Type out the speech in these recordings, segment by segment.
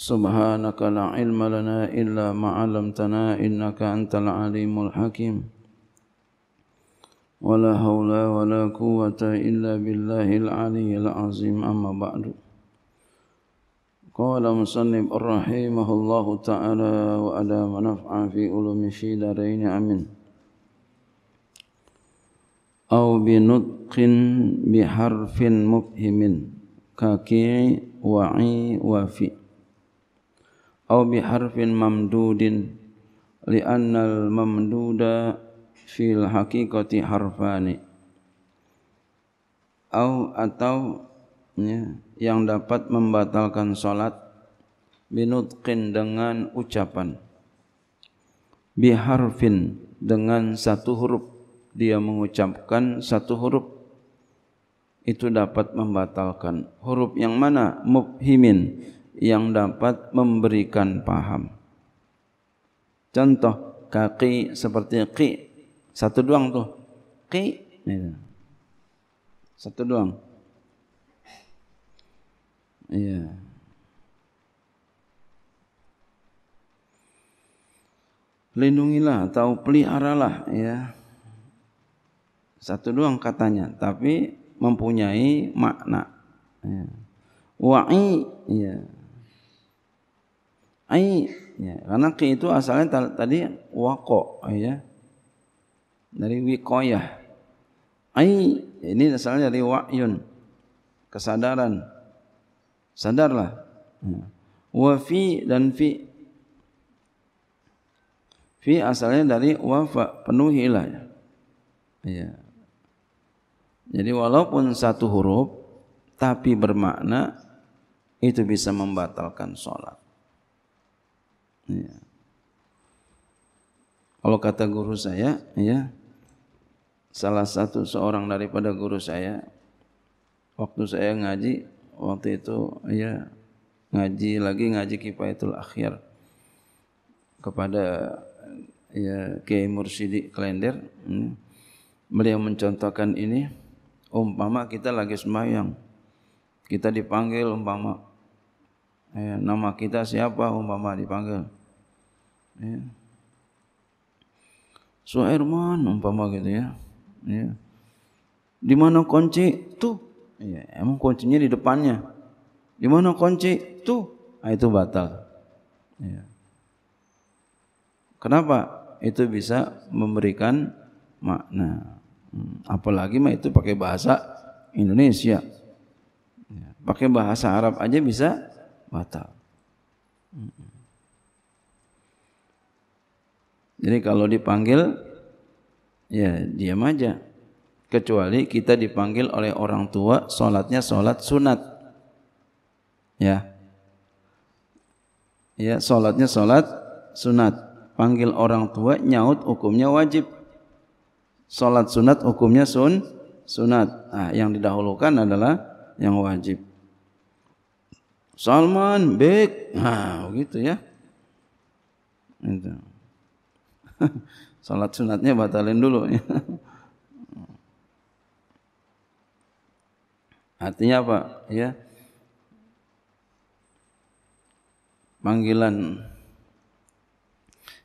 سبحانك لا علم لنا إلا ما علمتنا إنك أنت العليم الحكيم ولا حول ولا قوة إلا بالله العلي العظيم أما بعد قال مصنف رحمه الله تعالى وألا منفعا في علوم الشيدرين أمين أو بنطق بحرف مبهم ككي وعي وفي aw bi harfin mamdudin li annal fil haqiqati harfani au atau ya, yang dapat membatalkan sholat binutkin dengan ucapan biharfin dengan satu huruf dia mengucapkan satu huruf itu dapat membatalkan huruf yang mana mubhimin yang dapat memberikan paham. Contoh kaki seperti ki satu doang tuh ki gitu. satu doang. Iya. lindungilah atau peliharalah ya satu doang katanya tapi mempunyai makna ya. wa'i ya ai ya, karena ki itu asalnya tadi wako ya dari wikoyah ai ya, ini asalnya dari wa'yun kesadaran sadarlah wafi ya. wa fi dan fi fi asalnya dari wafa penuhilah ya. ya jadi walaupun satu huruf tapi bermakna itu bisa membatalkan sholat Ya. Kalau kata guru saya, ya, salah satu seorang daripada guru saya, waktu saya ngaji, waktu itu ya ngaji lagi ngaji kifayatul akhir kepada ya Kiai Mursidi Klender, ya. beliau mencontohkan ini, umpama kita lagi semayang, kita dipanggil umpama, ya, nama kita siapa umpama dipanggil, ya. Suairman umpama gitu ya. ya. Di mana kunci? Tuh. Ya, emang kuncinya di depannya. Di mana kunci? Tuh. Ah, itu batal. Ya. Kenapa? Itu bisa memberikan makna. Hmm, apalagi mah itu pakai bahasa Indonesia. Iya, pakai bahasa Arab aja bisa batal. Hmm. Jadi kalau dipanggil ya diam aja. Kecuali kita dipanggil oleh orang tua, solatnya solat sunat. Ya. Ya, solatnya solat sunat. Panggil orang tua nyaut hukumnya wajib. Solat sunat hukumnya sun sunat. Nah, yang didahulukan adalah yang wajib. Salman, beg, nah begitu ya. Itu. Salat sunatnya batalin dulu. Artinya apa? Ya. Panggilan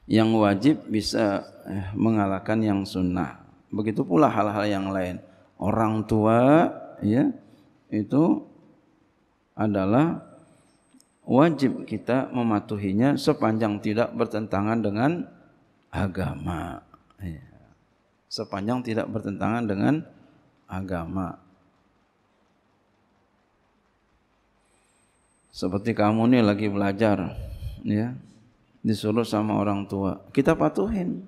yang wajib bisa eh, mengalahkan yang sunnah. Begitu pula hal-hal yang lain. Orang tua ya itu adalah wajib kita mematuhinya sepanjang tidak bertentangan dengan agama. Iya. Sepanjang tidak bertentangan dengan agama. Seperti kamu nih lagi belajar, ya disuruh sama orang tua, kita patuhin,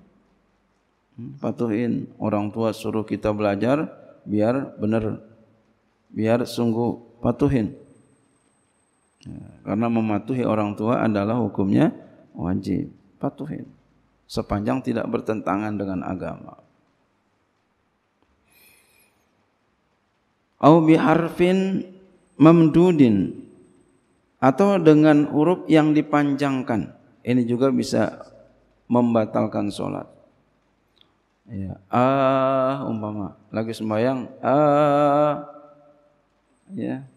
hmm, patuhin orang tua suruh kita belajar biar benar, biar sungguh patuhin. Ya, karena mematuhi orang tua adalah hukumnya wajib, patuhin sepanjang tidak bertentangan dengan agama. Au biharfin mamdudin atau dengan huruf yang dipanjangkan. Ini juga bisa membatalkan solat. Ya. Ah umpama lagi sembahyang ah ya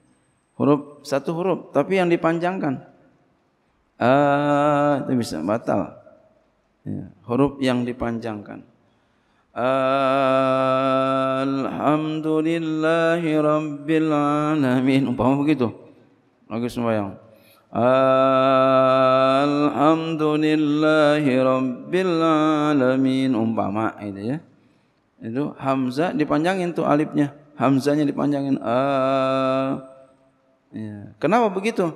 huruf satu huruf tapi yang dipanjangkan ah itu bisa batal Ya. huruf yang dipanjangkan Alhamdulillahi Rabbil Alamin umpama begitu lagi sembahyang Alhamdulillahi Rabbil Alamin umpama itu ya itu Hamzah dipanjangin tuh alifnya Hamzahnya dipanjangin a ya. kenapa begitu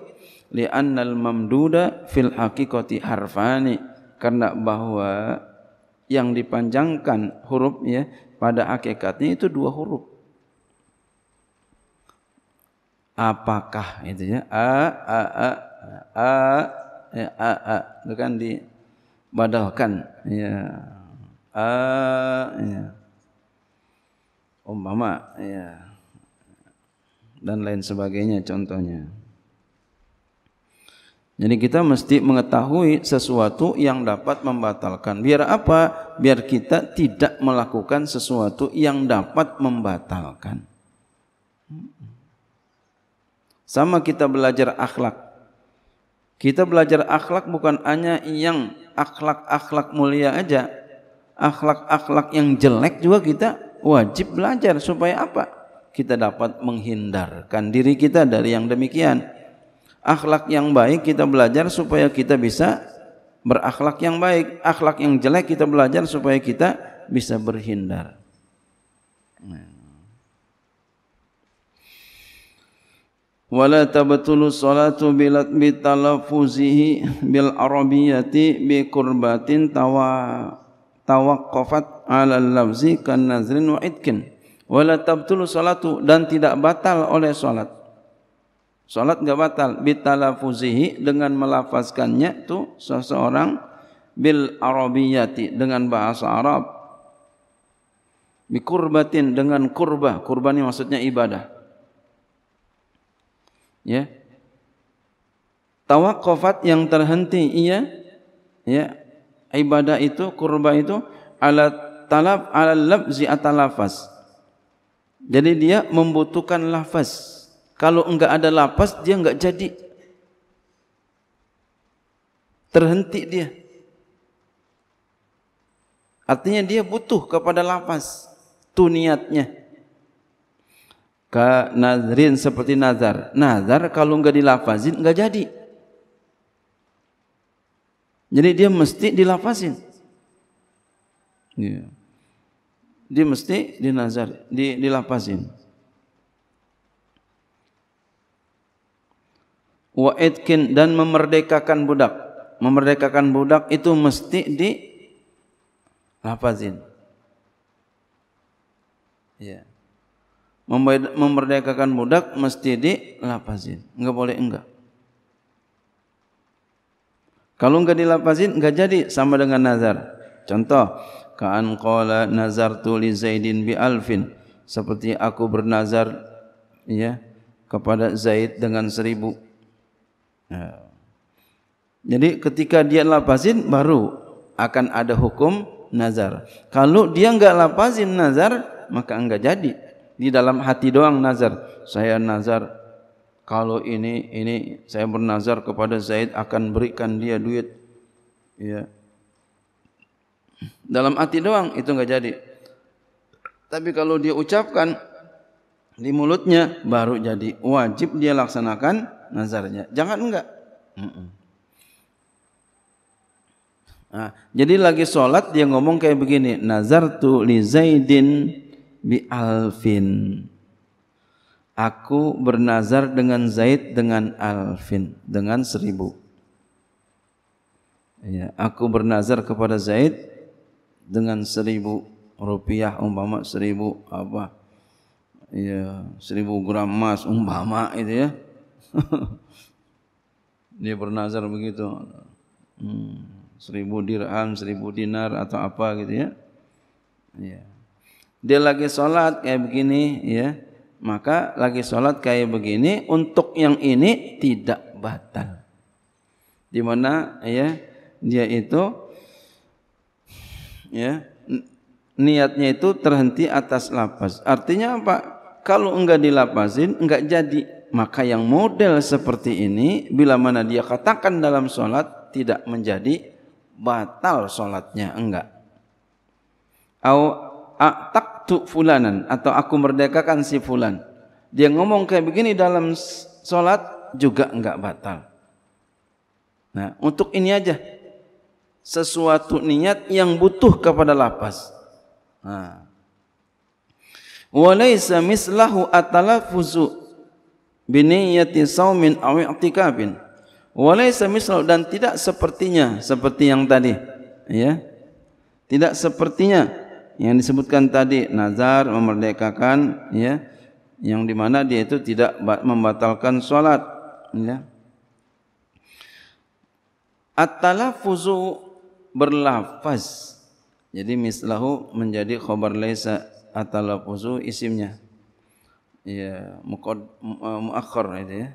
li'annal mamduda fil haqiqati harfani karena bahwa yang dipanjangkan hurufnya pada hakikatnya itu dua huruf. Apakah itu ya? A a a a ya, a a itu kan dibadalkan ya. A ya. Umpama ya. Dan lain sebagainya contohnya. Jadi kita mesti mengetahui sesuatu yang dapat membatalkan. Biar apa? Biar kita tidak melakukan sesuatu yang dapat membatalkan. Sama kita belajar akhlak. Kita belajar akhlak bukan hanya yang akhlak-akhlak mulia aja. Akhlak-akhlak yang jelek juga kita wajib belajar supaya apa? Kita dapat menghindarkan diri kita dari yang demikian akhlak yang baik kita belajar supaya kita bisa berakhlak yang baik akhlak yang jelek kita belajar supaya kita bisa berhindar wala tabtulu salatu bila bitalaffuzihi bil arabiyati bi qurbatin tawa tawaqqafat ala lafzi kan nazrin wa itkin wala tabtulu salatu dan tidak batal oleh salat Salat enggak batal bitalafuzihi dengan melafazkannya itu seseorang bil arabiyati dengan bahasa Arab mikurbatin dengan kurbah kurban ini maksudnya ibadah ya tawaqqafat yang terhenti iya ya ibadah itu kurbah itu alat talab ala lafzi atalafaz jadi dia membutuhkan lafaz Kalau enggak ada lapas, dia enggak jadi. Terhenti dia. Artinya dia butuh kepada lapas. tu niatnya. ke nazrin seperti nazar. Nazar kalau enggak dilafazin enggak jadi. Jadi dia mesti dilafazin. Iya. Dia mesti dinazar, dilafazin. wa itkin dan memerdekakan budak. Memerdekakan budak itu mesti di lafazin. Ya. Memerdekakan budak mesti di lafazin. Enggak boleh enggak. Kalau enggak di dilafazin enggak jadi sama dengan nazar. Contoh, ka'an qala nazartu li Zaidin bi alfin seperti aku bernazar ya kepada Zaid dengan seribu Ya. Jadi ketika dia lapasin baru akan ada hukum nazar. Kalau dia enggak lapasin nazar, maka enggak jadi. Di dalam hati doang nazar. Saya nazar kalau ini ini saya bernazar kepada Zaid akan berikan dia duit. Ya. Dalam hati doang itu enggak jadi. Tapi kalau dia ucapkan di mulutnya baru jadi wajib dia laksanakan nazarnya. Jangan enggak. Nah, jadi lagi sholat dia ngomong kayak begini, nazar tu li Zaidin bi alfin. Aku bernazar dengan Zaid dengan alfin, dengan seribu. Ya, aku bernazar kepada Zaid dengan seribu rupiah umpama seribu apa ya seribu gram emas umpama itu ya dia bernazar begitu hmm, seribu dirham seribu dinar atau apa gitu ya ya dia lagi sholat kayak begini ya maka lagi sholat kayak begini untuk yang ini tidak batal di mana ya dia itu ya niatnya itu terhenti atas lapas artinya apa kalau enggak dilapasin enggak jadi maka yang model seperti ini bila mana dia katakan dalam solat tidak menjadi batal solatnya enggak. Au tu fulanan atau aku merdekakan si fulan. Dia ngomong kayak begini dalam solat juga enggak batal. Nah, untuk ini aja sesuatu niat yang butuh kepada lapas. Nah. Walaysa mislahu atalafuzu biniyati saumin aw i'tikafin walaysa misal dan tidak sepertinya seperti yang tadi ya tidak sepertinya yang disebutkan tadi nazar memerdekakan ya yang di mana dia itu tidak membatalkan salat ya at-talaffuzu berlafaz jadi mislahu menjadi khabar laisa at-talaffuzu isimnya ya mukod eh, muakhir itu ya.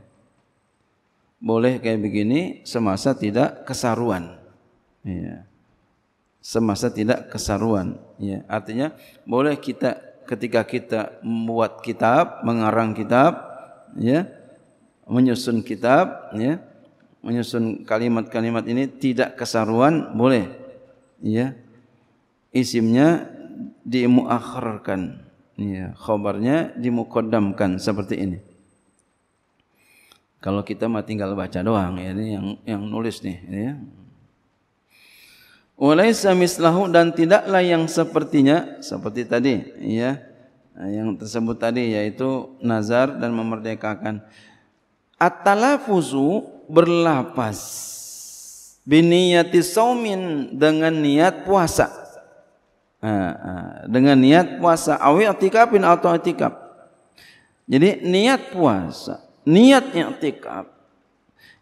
Boleh kayak begini semasa tidak kesaruan. Ya. Semasa tidak kesaruan. Ya. Artinya boleh kita ketika kita membuat kitab, mengarang kitab, ya, menyusun kitab, ya, menyusun kalimat-kalimat ini tidak kesaruan boleh. Ya. Isimnya dimuakhirkan. Kabarnya khobarnya dimukodamkan seperti ini. Kalau kita mah tinggal baca doang, ya, ini yang yang nulis nih. Ya. Walaisa mislahu dan tidaklah yang sepertinya seperti tadi, ya. Yang tersebut tadi yaitu nazar dan memerdekakan. At-talafuzu berlapas biniyati saumin dengan niat puasa dengan niat puasa awi i'tikafin atau i'tikaf. Jadi niat puasa, niat i'tikaf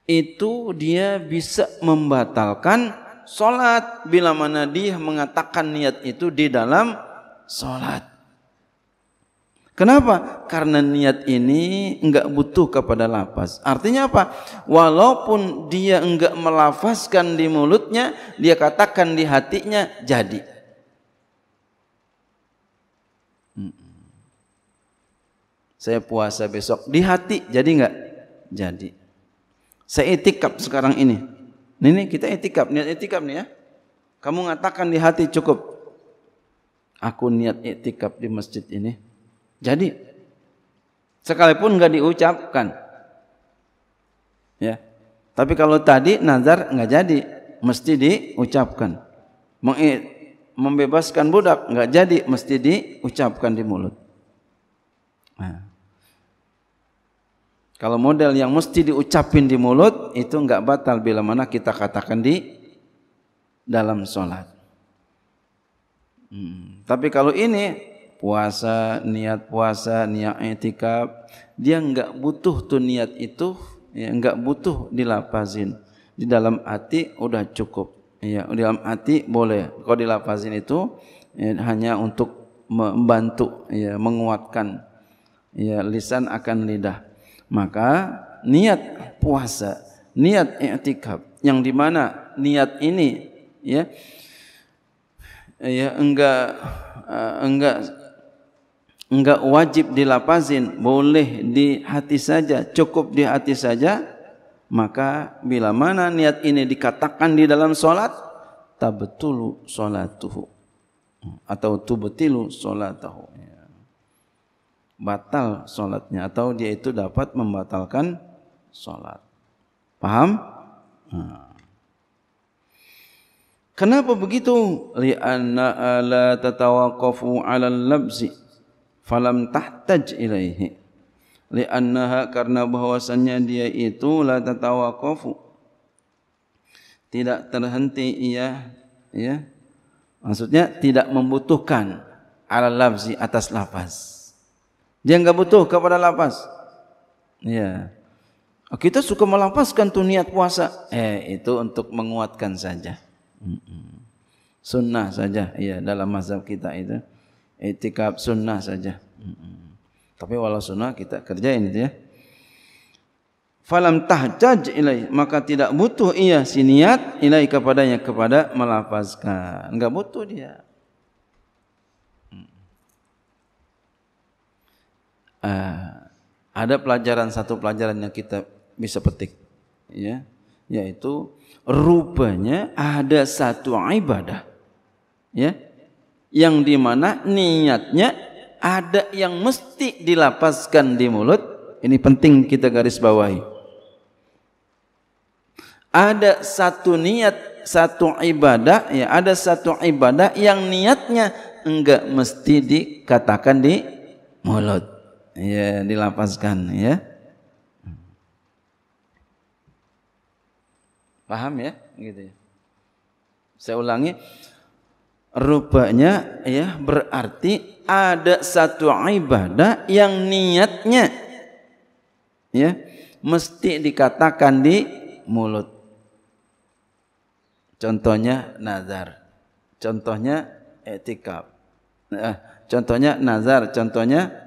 itu dia bisa membatalkan salat bila mana dia mengatakan niat itu di dalam salat. Kenapa? Karena niat ini enggak butuh kepada lapas. Artinya apa? Walaupun dia enggak melafazkan di mulutnya, dia katakan di hatinya jadi. Saya puasa besok di hati jadi enggak? Jadi. Saya etikap sekarang ini. Ini kita etikap. niat etikap nih ya. Kamu mengatakan di hati cukup. Aku niat etikap di masjid ini. Jadi sekalipun enggak diucapkan. Ya. Tapi kalau tadi nazar enggak jadi, mesti diucapkan. Meng membebaskan budak enggak jadi, mesti diucapkan di mulut. Nah. Kalau model yang mesti diucapin di mulut itu enggak batal bila mana kita katakan di dalam sholat. Hmm. Tapi kalau ini puasa, niat puasa, niat etikap, dia enggak butuh tuh niat itu, ya, enggak butuh dilapazin. Di dalam hati udah cukup. Ya, di dalam hati boleh. Kalau dilapazin itu ya, hanya untuk membantu, ya, menguatkan ya lisan akan lidah maka niat puasa niat i'tikaf yang di mana niat ini ya ya enggak eh, enggak enggak wajib dilapazin boleh di hati saja cukup di hati saja maka bila mana niat ini dikatakan di dalam solat tabetulu solatuhu atau tubetilu solatuhu batal solatnya atau dia itu dapat membatalkan solat. Paham? Hmm. Kenapa begitu? Li anna ala tatawaqafu ala al-labzi falam tahtaj ilaihi. Li annaha karena bahwasannya dia itu la tatawaqafu. Tidak terhenti ia ya. Maksudnya tidak membutuhkan ala al-labzi atas lafaz. Dia enggak butuh kepada lapas. Ya. Kita suka melapaskan tuh niat puasa. Eh, itu untuk menguatkan saja. Sunnah saja. Ya, dalam mazhab kita itu. Itikaf sunnah saja. Tapi walau sunnah kita kerjain itu ya. Falam tahtaj Maka tidak butuh ia si niat ilaih kepadanya. Kepada melapaskan. Enggak butuh dia. uh, ada pelajaran satu pelajaran yang kita bisa petik ya yaitu rupanya ada satu ibadah ya yang dimana niatnya ada yang mesti dilapaskan di mulut ini penting kita garis bawahi ada satu niat satu ibadah ya ada satu ibadah yang niatnya enggak mesti dikatakan di mulut ya dilapaskan ya paham ya gitu ya saya ulangi rupanya ya berarti ada satu ibadah yang niatnya ya mesti dikatakan di mulut contohnya nazar contohnya etikap eh, contohnya nazar contohnya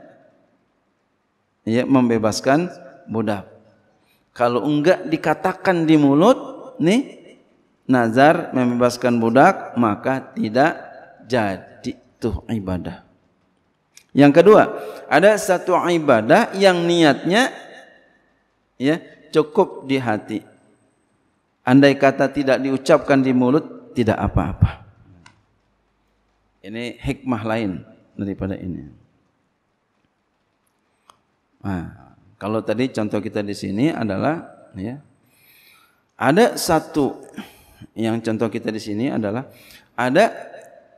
ya membebaskan budak. Kalau enggak dikatakan di mulut nih nazar membebaskan budak maka tidak jadi tuh ibadah. Yang kedua, ada satu ibadah yang niatnya ya cukup di hati. Andai kata tidak diucapkan di mulut tidak apa-apa. Ini hikmah lain daripada ini. Ah. Nah, kalau tadi contoh kita di sini adalah ya ada satu yang contoh kita di sini adalah ada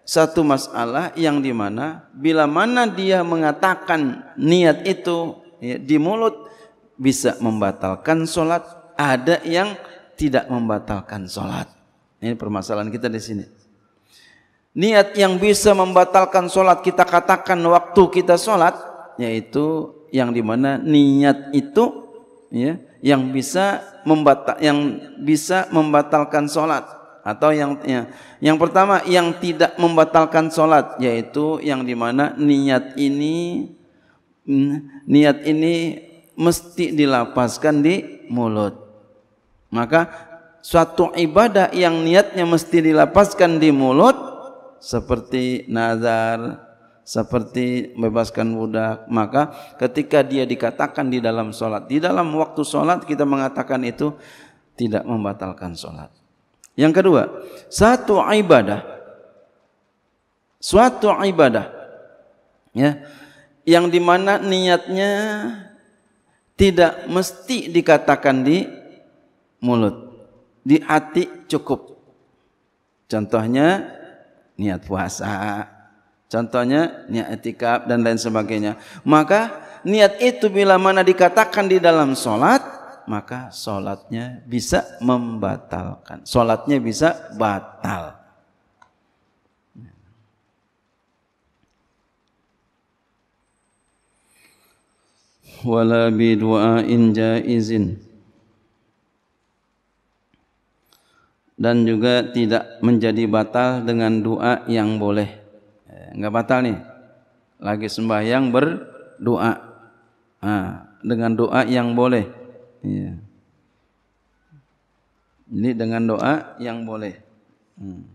satu masalah yang dimana bila mana dia mengatakan niat itu ya, di mulut bisa membatalkan solat ada yang tidak membatalkan solat ini permasalahan kita di sini niat yang bisa membatalkan solat kita katakan waktu kita solat yaitu yang dimana niat itu ya yang bisa membatal yang bisa membatalkan solat atau yang ya, yang pertama yang tidak membatalkan solat yaitu yang dimana niat ini hmm, niat ini mesti dilapaskan di mulut maka suatu ibadah yang niatnya mesti dilapaskan di mulut seperti nazar seperti membebaskan budak maka ketika dia dikatakan di dalam solat di dalam waktu solat kita mengatakan itu tidak membatalkan solat yang kedua satu ibadah suatu ibadah ya yang dimana niatnya tidak mesti dikatakan di mulut di hati cukup contohnya niat puasa Contohnya niat etikaf dan lain sebagainya. Maka niat itu bila mana dikatakan di dalam solat, maka solatnya bisa membatalkan. Solatnya bisa batal. Wala bi du'ain jaizin. Dan juga tidak menjadi batal dengan doa yang boleh nggak batal nih. Lagi sembahyang berdoa. Nah, dengan doa yang boleh. Iya. ini dengan doa yang boleh. Hmm.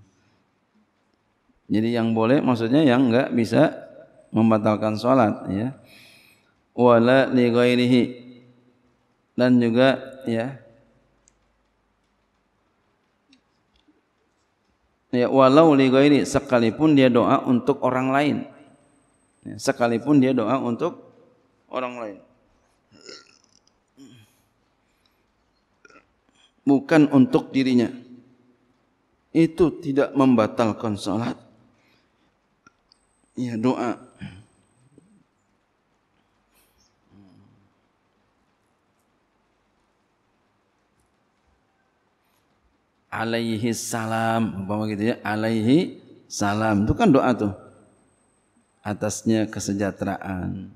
Jadi yang boleh maksudnya yang enggak bisa membatalkan sholat ya. Wala li dan juga ya ya walau ini sekalipun dia doa untuk orang lain ya, sekalipun dia doa untuk orang lain bukan untuk dirinya itu tidak membatalkan salat ya doa alaihi salam umpama gitu ya alaihi salam itu kan doa tuh atasnya kesejahteraan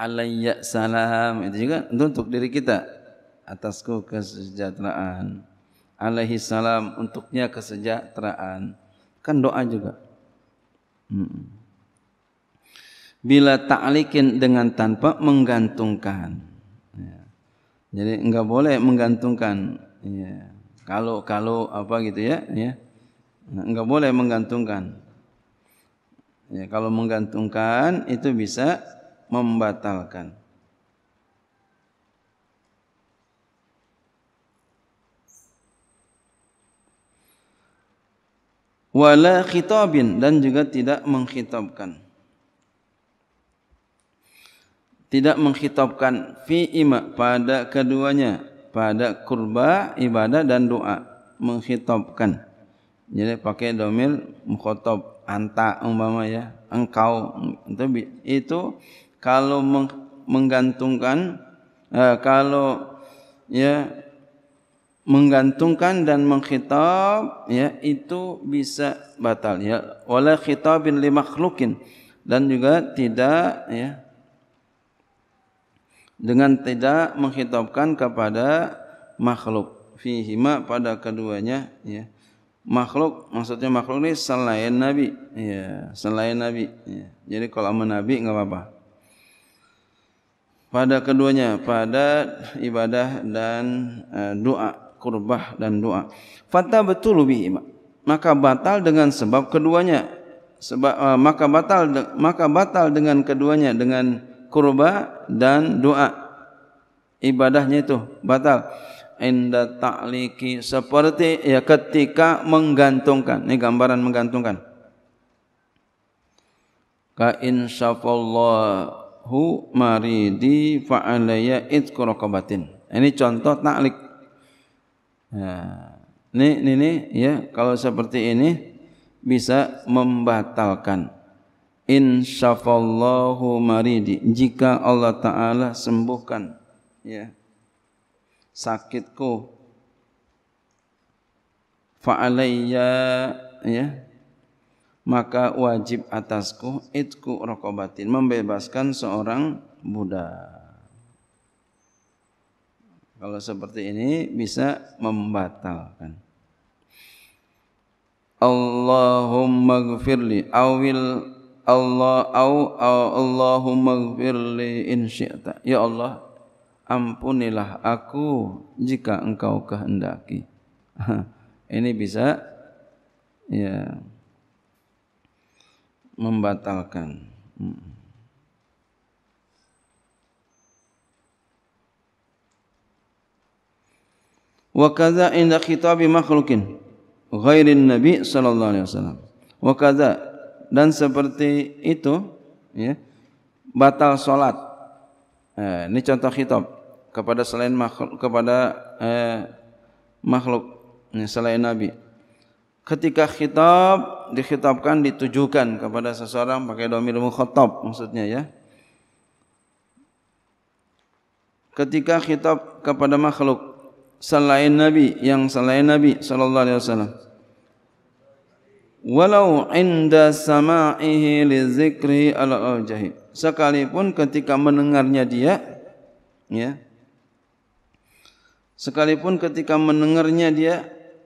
alayya salam itu juga untuk diri kita atasku kesejahteraan alaihi salam untuknya kesejahteraan kan doa juga hmm. bila ta'likin dengan tanpa menggantungkan jadi enggak boleh menggantungkan. Ya. Kalau kalau apa gitu ya, ya. Enggak boleh menggantungkan. Ya, kalau menggantungkan itu bisa membatalkan. Wala khitabin dan juga tidak mengkhitabkan tidak mengkhitabkan fi ima pada keduanya pada kurba ibadah dan doa mengkhitabkan jadi pakai domir mukhotob anta umpama ya engkau itu itu kalau menggantungkan eh, kalau ya menggantungkan dan mengkhitab ya itu bisa batal ya wala khitabin li makhlukin dan juga tidak ya dengan tidak menghitabkan kepada makhluk fihi fihima pada keduanya ya makhluk maksudnya makhluk ini selain nabi ya selain nabi ya. jadi kalau sama nabi enggak apa-apa pada keduanya pada ibadah dan uh, doa kurbah dan doa fata betul bihima maka batal dengan sebab keduanya sebab uh, maka batal maka batal dengan keduanya dengan kurba dan doa. Ibadahnya itu batal. Inda ta'liki seperti ya ketika menggantungkan. Ini gambaran menggantungkan. Ka insafallahu maridi fa'alaya itku raqabatin. Ini contoh taklik. Nah, ya. ini, ini, ini ya kalau seperti ini bisa membatalkan in syafallahu maridi jika Allah taala sembuhkan ya sakitku fa alayya ya maka wajib atasku itku rokobatin membebaskan seorang budak kalau seperti ini bisa membatalkan Allahumma gfirli awil Allah au Allahumma gfirli in syi'ta. Ya Allah, ampunilah aku jika engkau kehendaki. Ini bisa ya membatalkan. Hmm. Wa kadza inda khitabi makhlukin ghairin nabi sallallahu alaihi wasallam. Wa kadza dan seperti itu ya, batal solat. Eh, ini contoh khitab kepada selain makhluk, kepada eh, makhluk selain Nabi. Ketika khitab dikhitabkan ditujukan kepada seseorang pakai domir mukhatab maksudnya ya. Ketika khitab kepada makhluk selain Nabi yang selain Nabi sallallahu alaihi wasallam walau inda sama'ihi li zikri al -awjahi. sekalipun ketika mendengarnya dia ya sekalipun ketika mendengarnya dia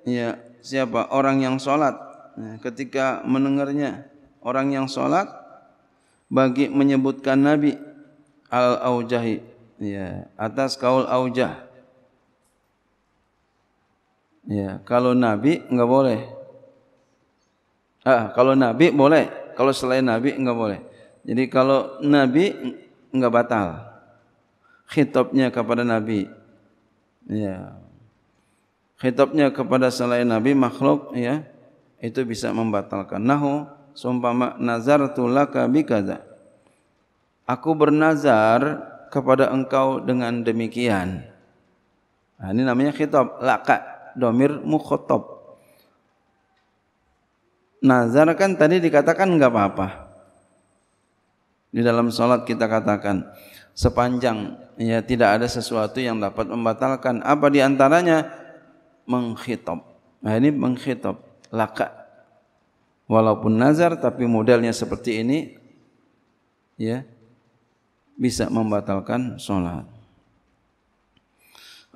ya siapa orang yang salat ketika mendengarnya orang yang salat bagi menyebutkan nabi al aujahi ya atas kaul aujah ya kalau nabi enggak boleh Ah, kalau Nabi boleh, kalau selain Nabi enggak boleh. Jadi kalau Nabi enggak batal. Khitabnya kepada Nabi. Ya. Khitabnya kepada selain Nabi makhluk ya, itu bisa membatalkan. Nahu sumpama nazartu laka bikaza. Aku bernazar kepada engkau dengan demikian. Nah, ha, ini namanya khitab laka domir mukhatab. Nazar kan tadi dikatakan nggak apa-apa. Di dalam sholat kita katakan sepanjang ya tidak ada sesuatu yang dapat membatalkan. Apa diantaranya menghitop Nah ini menghitop laka. Walaupun nazar tapi modelnya seperti ini ya bisa membatalkan sholat.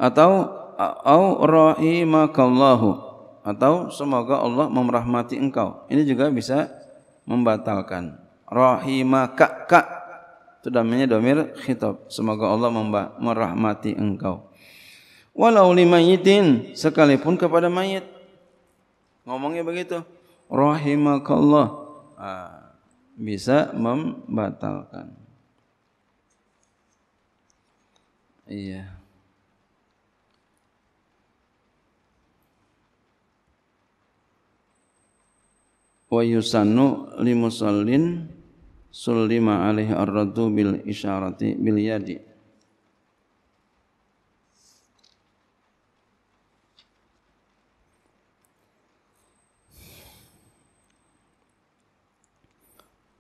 Atau au rahimakallahu atau semoga Allah memrahmati engkau. Ini juga bisa membatalkan. Rahimaka ka itu namanya domir khitab. Semoga Allah merahmati engkau. Walau limayitin sekalipun kepada mayit. Ngomongnya begitu. Rahimakallah. Ah, bisa membatalkan. Iya. Yeah. wa yusannu limusallin sulima alaihi arradu bil isyarati bil yadi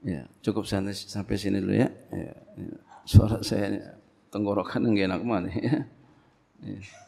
Ya, cukup sampai, sampai sini dulu ya. ya. ya. Suara saya tenggorokan enggak enak banget ya. ya.